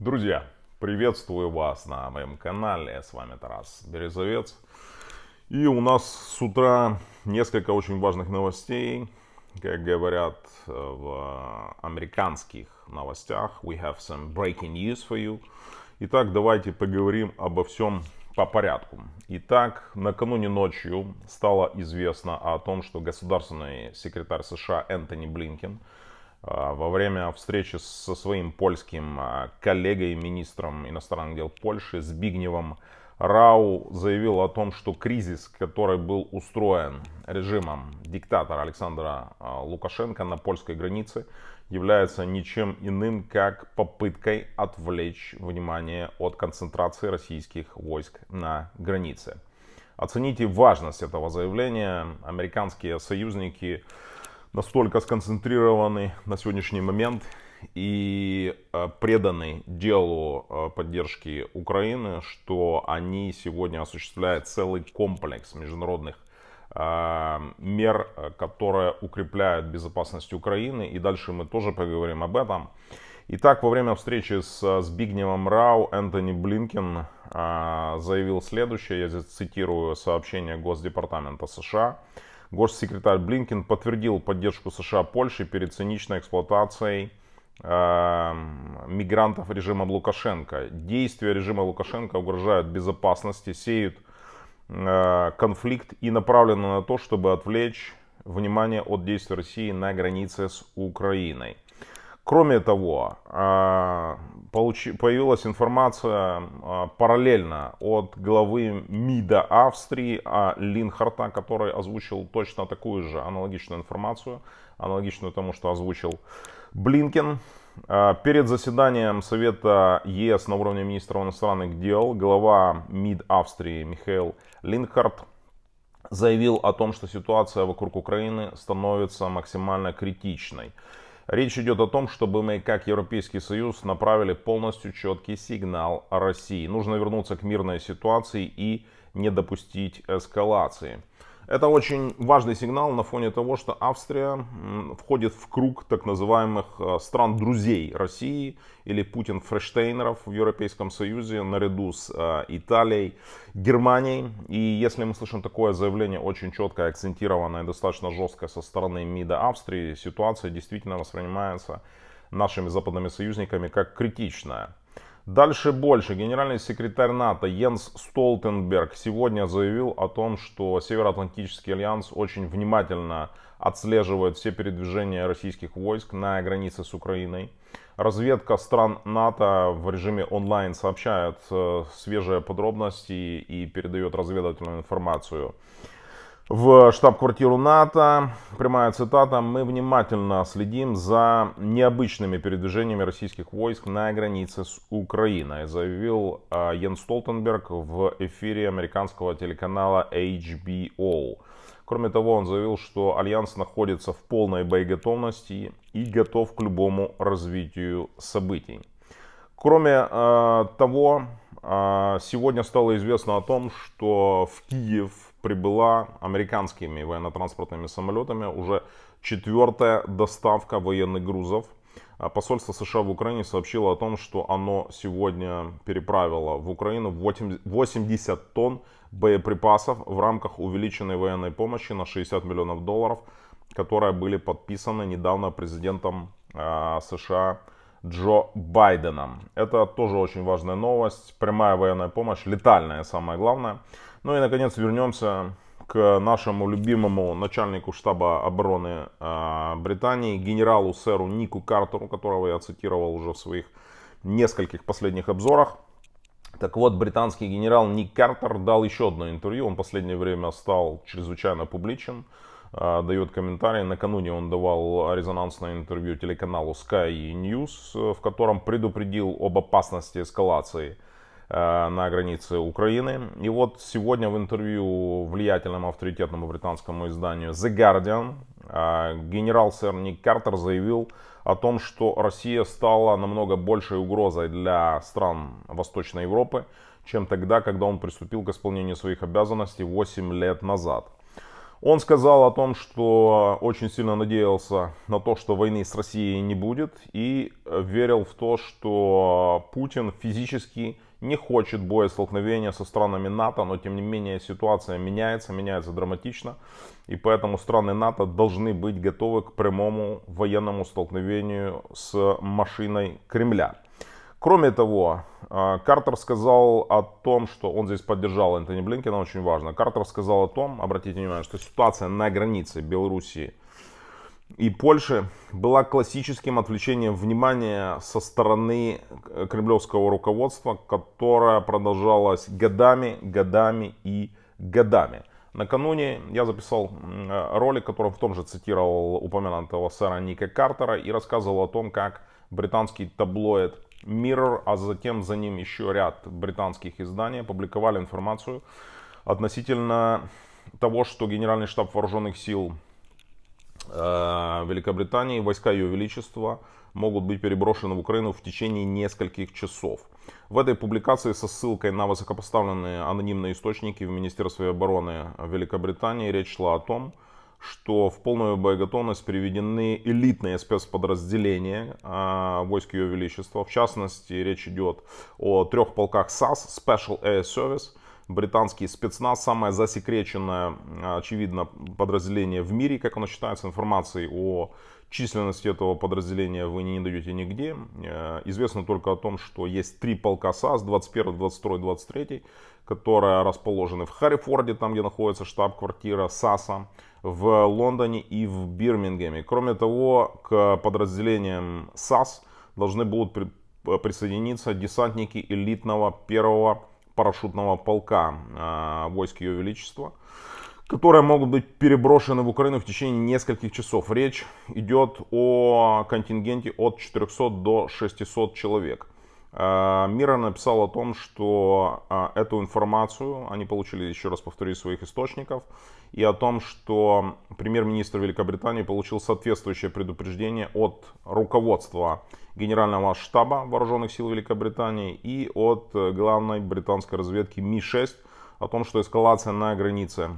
Друзья, приветствую вас на моем канале, с вами Тарас Березовец. И у нас с утра несколько очень важных новостей. Как говорят э, в американских новостях, we have some breaking news for you. Итак, давайте поговорим обо всем по порядку. Итак, накануне ночью стало известно о том, что государственный секретарь США Энтони Блинкен Э, во время встречи со своим польским э, коллегой, министром иностранных дел Польши Збигневом Рау заявил о том, что кризис, который был устроен режимом диктатора Александра э, Лукашенко на польской границе, является ничем иным, как попыткой отвлечь внимание от концентрации российских войск на границе. Оцените важность этого заявления. Американские союзники настолько сконцентрированный на сегодняшний момент и э, преданы делу э, поддержки Украины, что они сегодня осуществляют целый комплекс международных э, мер, которые укрепляют безопасность Украины. И дальше мы тоже поговорим об этом. Итак, во время встречи с Збигневом Рау Энтони Блинкин заявил следующее, я цитирую сообщение Госдепартамента США. Госсекретарь Блинкин подтвердил поддержку США Польши перед циничной эксплуатацией эм, мигрантов режима Лукашенко. Действия режима Лукашенко угрожают безопасности, сеют э, конфликт и направлены на то, чтобы отвлечь внимание от действий России на границе с Украиной. Кроме того, э, получи, появилась информация а, параллельно от главы МИДа Австрии а, Линхарта, который озвучил точно такую же аналогичную информацию, аналогичную тому, что озвучил Блинкен. А, перед заседанием Совета ЕС на уровне министров иностранных дел глава МИД Австрии Михаил Линхарт заявил о том, что ситуация вокруг Украины становится максимально критичной. Речь идет о том, чтобы мы, как Европейский Союз, направили полностью четкий сигнал России. Нужно вернуться к мирной ситуации и не допустить эскалации. Это очень важный сигнал на фоне того, что Австрия входит в круг так называемых э, стран-друзей России или Путин-фрештейнеров в Европейском Союзе наряду с э, Италией, Германией. И если мы слышим такое заявление, очень четко акцентированное, достаточно жесткое со стороны МИДа Австрии, ситуация действительно воспринимается нашими западными союзниками как критичная. Дальше больше. Генеральный секретарь НАТО Йенс Столтенберг сегодня заявил о том, что Североатлантический альянс очень внимательно отслеживает все передвижения российских войск на границе с Украиной. Разведка стран НАТО в режиме онлайн сообщает э, свежие подробности и передает разведывательную информацию в штаб-квартиру НАТО, прямая цитата, мы внимательно следим за необычными передвижениями российских войск на границе с Украиной, заявил а, Йен Столтенберг в эфире американского телеканала HBO. Кроме того, он заявил, что Альянс находится в полной боеготовности и готов к любому развитию событий. Кроме э, того, э, сегодня стало известно о том, что в Киев прибыла американскими военно-транспортными самолетами уже четвертая доставка военных грузов. А посольство США в Украине сообщило о том, что оно сегодня переправило в Украину 80 тонн боеприпасов в рамках увеличенной военной помощи на 60 миллионов долларов, которые были подписаны недавно президентом а, США Джо Байденом. Это тоже очень важная новость. Прямая военная помощь, летальная самое главное. Ну и, наконец, вернемся к нашему любимому начальнику штаба обороны э, Британии, генералу сэру Нику Картеру, которого я цитировал уже в своих нескольких последних обзорах. Так вот, британский генерал Ник Картер дал еще одно интервью. Он в последнее время стал чрезвычайно публичен, э, дает комментарии. Накануне он давал резонансное интервью телеканалу Sky News, в котором предупредил об опасности эскалации – Э, на границе Украины. И вот сегодня в интервью влиятельному авторитетному британскому изданию The Guardian э, генерал сэр Ник Картер заявил о том, что Россия стала намного большей угрозой для стран Восточной Европы, чем тогда, когда он приступил к исполнению своих обязанностей 8 лет назад. Он сказал о том, что очень сильно надеялся на то, что войны с Россией не будет, и верил в то, что Путин физически не хочет боя столкновения со странами НАТО, но тем не менее ситуация меняется, меняется драматично, и поэтому страны НАТО должны быть готовы к прямому военному столкновению с машиной Кремля. Кроме того, э, Картер сказал о том, что он здесь поддержал Энтони Блинкина очень важно. Картер сказал о том, обратите внимание, что ситуация на границе Белоруссии – и Польши была классическим отвлечением внимания со стороны э, кремлевского руководства, которое продолжалось годами, годами и годами. Накануне я записал э, ролик, который в том же цитировал упомянутого сэра Ника Картера и рассказывал о том, как британский таблоид Mirror, а затем за ним еще ряд британских изданий опубликовали информацию относительно того, что Генеральный штаб Вооруженных сил Э, Великобритании войска Ее Величества могут быть переброшены в Украину в течение нескольких часов. В этой публикации со ссылкой на высокопоставленные анонимные источники в Министерстве обороны Великобритании речь шла о том, что в полную боеготовность приведены элитные спецподразделения э, войск Ее Величества. В частности, речь идет о трех полках САС, Special Air Service, британский спецназ, самое засекреченное, а, очевидно, подразделение в мире, как оно считается, информацией о численности этого подразделения вы не найдете нигде. Э, известно только о том, что есть три полка САС, 21, 22, 23, которые расположены в Харрифорде, там где находится штаб-квартира САСа, в Лондоне и в Бирмингеме. Кроме того, к подразделениям САС должны будут присоединиться десантники элитного первого парашютного полка а, войск Ее Величества, которые могут быть переброшены в Украину в течение нескольких часов. Речь идет о контингенте от 400 до 600 человек. А, Мира написал о том, что а, эту информацию они получили, еще раз повторю, из своих источников, и о том, что премьер-министр Великобритании получил соответствующее предупреждение от руководства Генерального штаба Вооруженных сил Великобритании и от главной британской разведки Ми-6 о том, что эскалация на границе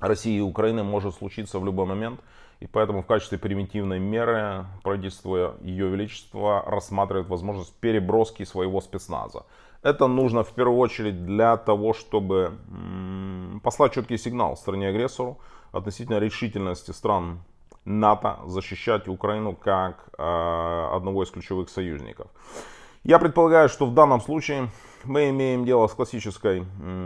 России и Украины может случиться в любой момент. И поэтому в качестве примитивной меры правительство Ее Величества рассматривает возможность переброски своего спецназа. Это нужно в первую очередь для того, чтобы послать четкий сигнал стране-агрессору относительно решительности стран НАТО защищать Украину как э, одного из ключевых союзников. Я предполагаю, что в данном случае мы имеем дело с классической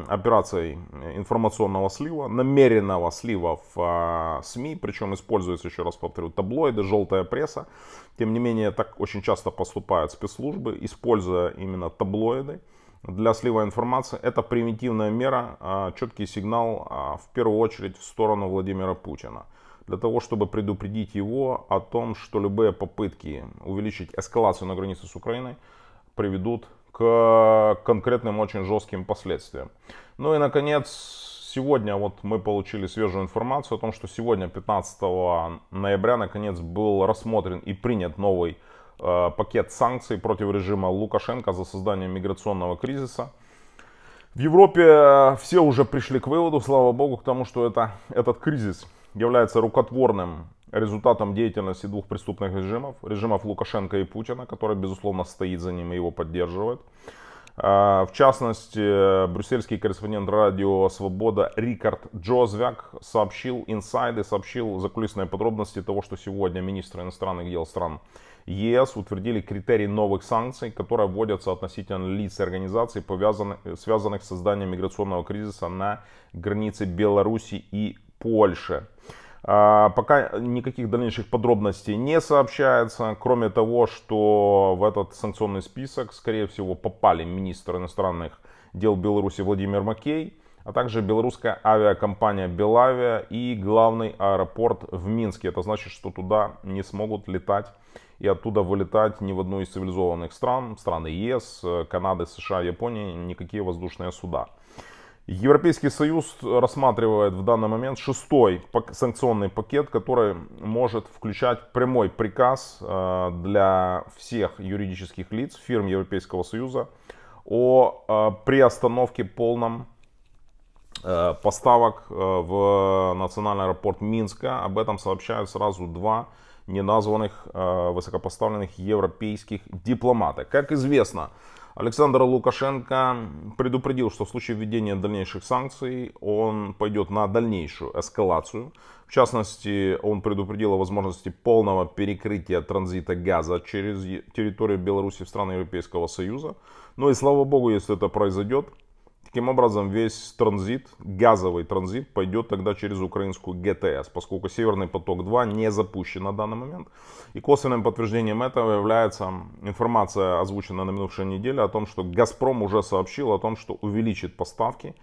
операцией э, информационного слива, намеренного слива в а, СМИ, причем используется, еще раз повторю, таблоиды, желтая пресса. Тем не менее, так очень часто поступают спецслужбы, используя именно таблоиды для слива информации. Это примитивная мера, а, четкий сигнал а, в первую очередь в сторону Владимира Путина для того, чтобы предупредить его о том, что любые попытки увеличить эскалацию на границе с Украиной приведут к конкретным очень жестким последствиям. Ну и, наконец, сегодня вот мы получили свежую информацию о том, что сегодня, 15 ноября, наконец был рассмотрен и принят новый э, пакет санкций против режима Лукашенко за создание миграционного кризиса. В Европе все уже пришли к выводу, слава богу, к тому, что это, этот кризис является рукотворным результатом деятельности двух преступных режимов, режимов Лукашенко и Путина, который, безусловно, стоит за ним и его поддерживает. А, в частности, брюссельский корреспондент радио «Свобода» Рикард Джозвяк сообщил инсайды, сообщил закулисные подробности того, что сегодня министры иностранных дел стран ЕС утвердили критерии новых санкций, которые вводятся относительно лиц и организаций, повязанных, связанных с созданием миграционного кризиса на границе Беларуси и Польши. А, пока никаких дальнейших подробностей не сообщается, кроме того, что в этот санкционный список, скорее всего, попали министр иностранных дел Беларуси Владимир Макей, а также белорусская авиакомпания «Белавия» и главный аэропорт в Минске. Это значит, что туда не смогут летать и оттуда вылетать ни в одну из цивилизованных стран, страны ЕС, Канады, США, Японии, никакие воздушные суда. Европейский Союз рассматривает в данный момент шестой санкционный пакет, который может включать прямой приказ э, для всех юридических лиц, фирм Европейского Союза о э, приостановке полном э, поставок в национальный аэропорт Минска. Об этом сообщают сразу два неназванных высокопоставленных европейских дипломата. Как известно, Александр Лукашенко предупредил, что в случае введения дальнейших санкций он пойдет на дальнейшую эскалацию. В частности, он предупредил о возможности полного перекрытия транзита газа через территорию Беларуси в страны Европейского Союза. Ну и слава богу, если это произойдет, Таким образом, весь транзит, газовый транзит пойдет тогда через украинскую ГТС, поскольку Северный поток-2 не запущен на данный момент. И косвенным подтверждением этого является информация, озвученная на минувшей неделе, о том, что «Газпром» уже сообщил о том, что увеличит поставки,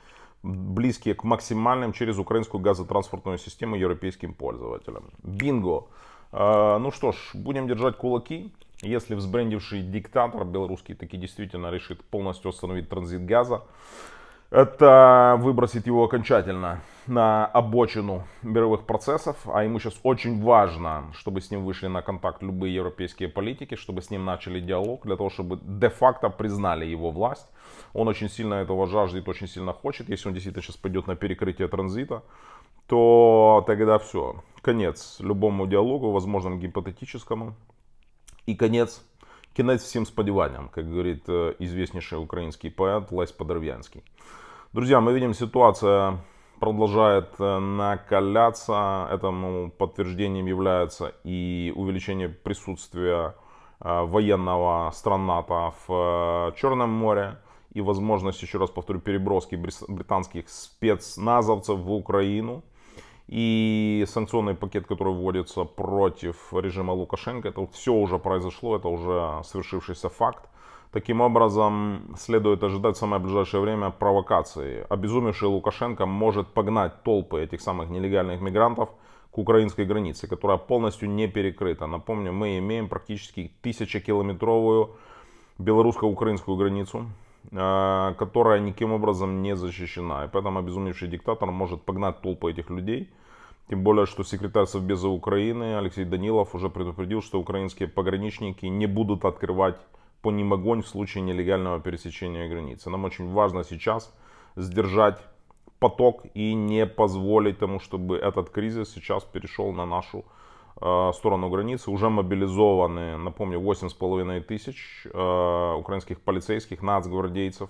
близкие к максимальным через украинскую газотранспортную систему европейским пользователям. Бинго! А, ну что ж, будем держать кулаки. Если взбрендивший диктатор белорусский таки действительно решит полностью остановить транзит газа, это выбросит его окончательно на обочину мировых процессов, а ему сейчас очень важно, чтобы с ним вышли на контакт любые европейские политики, чтобы с ним начали диалог, для того, чтобы де-факто признали его власть. Он очень сильно этого жаждет, очень сильно хочет. Если он действительно сейчас пойдет на перекрытие транзита, то тогда все, конец любому диалогу, возможно, гипотетическому, и конец Кінець всім сподіванням, как говорит э, известнейший украинский поэт Лесь Подерв'янський. Друзья, мы видим, ситуация продолжает э, накаляться. Этому подтверждением является и увеличение присутствия э, военного стран НАТО в Черном море и возможность, еще раз повторю, переброски британских спецназовцев в Украину и санкционный пакет, который вводится против режима Лукашенко, это все уже произошло, это уже свершившийся факт. Таким образом, следует ожидать в самое ближайшее время провокации. Обезумевший Лукашенко может погнать толпы этих самых нелегальных мигрантов к украинской границе, которая полностью не перекрыта. Напомню, мы имеем практически тысячекилометровую белорусско-украинскую границу, Э, которая никаким образом не защищена. И поэтому обезумевший диктатор может погнать толпы этих людей. Тем более, что секретарь Совбеза Украины Алексей Данилов уже предупредил, что украинские пограничники не будут открывать по ним огонь в случае нелегального пересечения границы. Нам очень важно сейчас сдержать поток и не позволить тому, чтобы этот кризис сейчас перешел на нашу Э, сторону границы уже мобилизованы, напомню, 8,5 тысяч э, украинских полицейских, нацгвардейцев,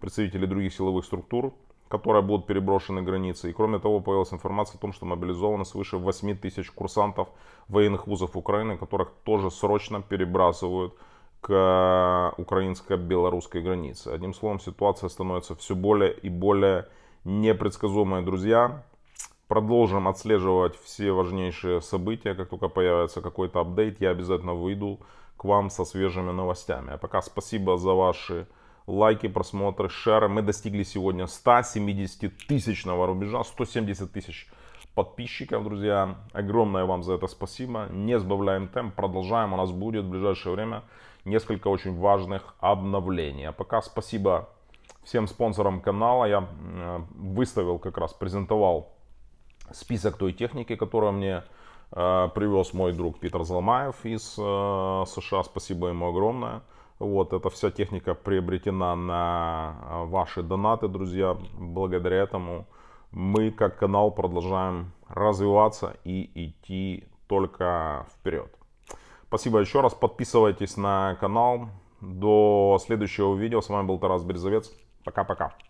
представителей других силовых структур, которые будут переброшены границы. И кроме того, появилась информация о том, что мобилизовано свыше 8 тысяч курсантов военных вузов Украины, которых тоже срочно перебрасывают к украинско-белорусской границе. Одним словом, ситуация становится все более и более непредсказуемой, друзья. Продолжим отслеживать все важнейшие события. Как только появится какой-то апдейт, я обязательно выйду к вам со свежими новостями. А пока спасибо за ваши лайки, просмотры, шеры. Мы достигли сегодня 170 тысячного рубежа, 170 тысяч подписчиков, друзья. Огромное вам за это спасибо. Не сбавляем темп, продолжаем. У нас будет в ближайшее время несколько очень важных обновлений. А пока спасибо всем спонсорам канала. Я э, выставил как раз, презентовал список той техники, которую мне э, привез мой друг Питер Залмаев из э, США. Спасибо ему огромное. Вот, эта вся техника приобретена на э, ваши донаты, друзья. Благодаря этому мы, как канал, продолжаем развиваться и идти только вперед. Спасибо еще раз. Подписывайтесь на канал. До следующего видео. С вами был Тарас Березовец. Пока-пока.